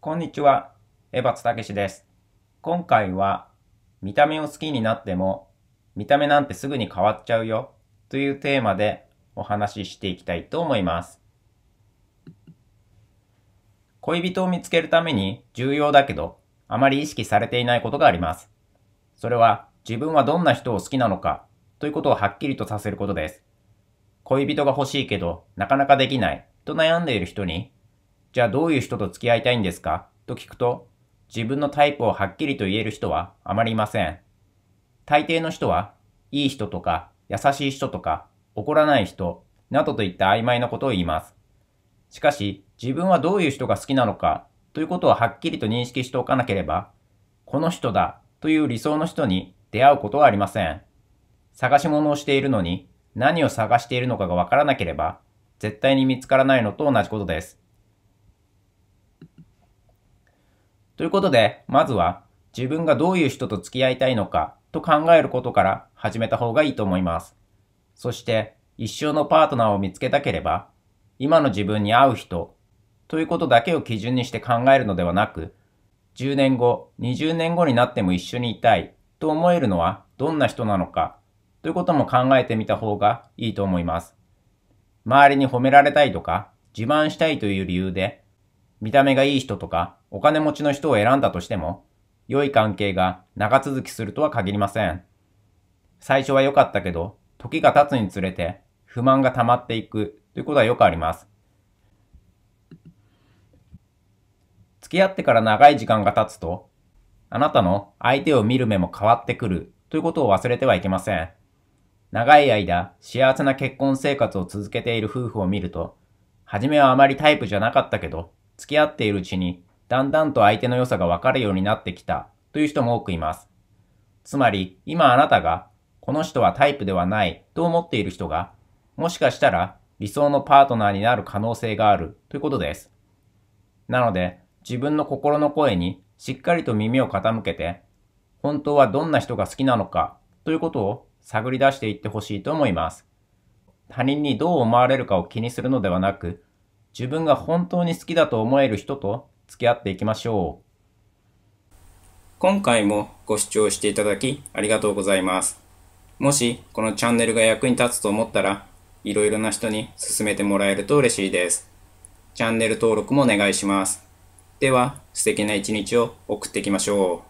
こんにちは、江ツタケシです。今回は、見た目を好きになっても、見た目なんてすぐに変わっちゃうよというテーマでお話ししていきたいと思います。恋人を見つけるために重要だけど、あまり意識されていないことがあります。それは、自分はどんな人を好きなのかということをはっきりとさせることです。恋人が欲しいけど、なかなかできないと悩んでいる人にじゃあどういう人と付き合いたいんですかと聞くと、自分のタイプをはっきりと言える人はあまりいません。大抵の人は、いい人とか、優しい人とか、怒らない人、などといった曖昧なことを言います。しかし、自分はどういう人が好きなのか、ということをはっきりと認識しておかなければ、この人だという理想の人に出会うことはありません。探し物をしているのに、何を探しているのかがわからなければ、絶対に見つからないのと同じことです。ということで、まずは自分がどういう人と付き合いたいのかと考えることから始めた方がいいと思います。そして、一生のパートナーを見つけたければ、今の自分に合う人ということだけを基準にして考えるのではなく、10年後、20年後になっても一緒にいたいと思えるのはどんな人なのかということも考えてみた方がいいと思います。周りに褒められたいとか、自慢したいという理由で見た目がいい人とかお金持ちの人を選んだとしても、良い関係が長続きするとは限りません。最初は良かったけど、時が経つにつれて不満が溜まっていくということはよくあります。付き合ってから長い時間が経つと、あなたの相手を見る目も変わってくるということを忘れてはいけません。長い間幸せな結婚生活を続けている夫婦を見ると、初めはあまりタイプじゃなかったけど、付き合っているうちに、だんだんと相手の良さがわかるようになってきたという人も多くいます。つまり、今あなたが、この人はタイプではないと思っている人が、もしかしたら理想のパートナーになる可能性があるということです。なので、自分の心の声にしっかりと耳を傾けて、本当はどんな人が好きなのかということを探り出していってほしいと思います。他人にどう思われるかを気にするのではなく、自分が本当に好きだと思える人と付き合っていきましょう。今回もご視聴していただきありがとうございます。もしこのチャンネルが役に立つと思ったら、いろいろな人に勧めてもらえると嬉しいです。チャンネル登録もお願いします。では、素敵な一日を送っていきましょう。